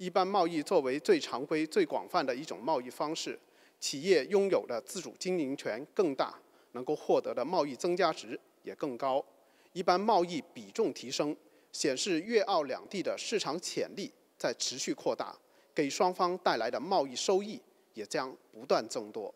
一般贸易作为最常规、最广泛的一种贸易方式，企业拥有的自主经营权更大，能够获得的贸易增加值也更高。一般贸易比重提升，显示粤澳两地的市场潜力在持续扩大，给双方带来的贸易收益也将不断增多。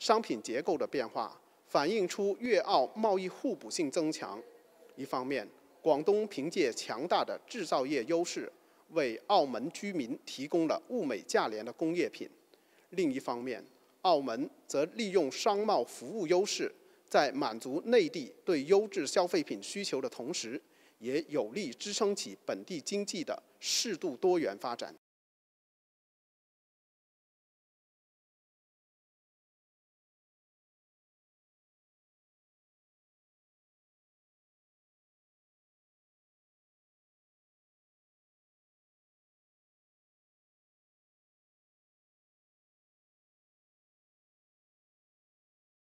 商品结构的变化反映出粤澳贸易互补性增强。一方面，广东凭借强大的制造业优势，为澳门居民提供了物美价廉的工业品；另一方面，澳门则利用商贸服务优势，在满足内地对优质消费品需求的同时，也有力支撑起本地经济的适度多元发展。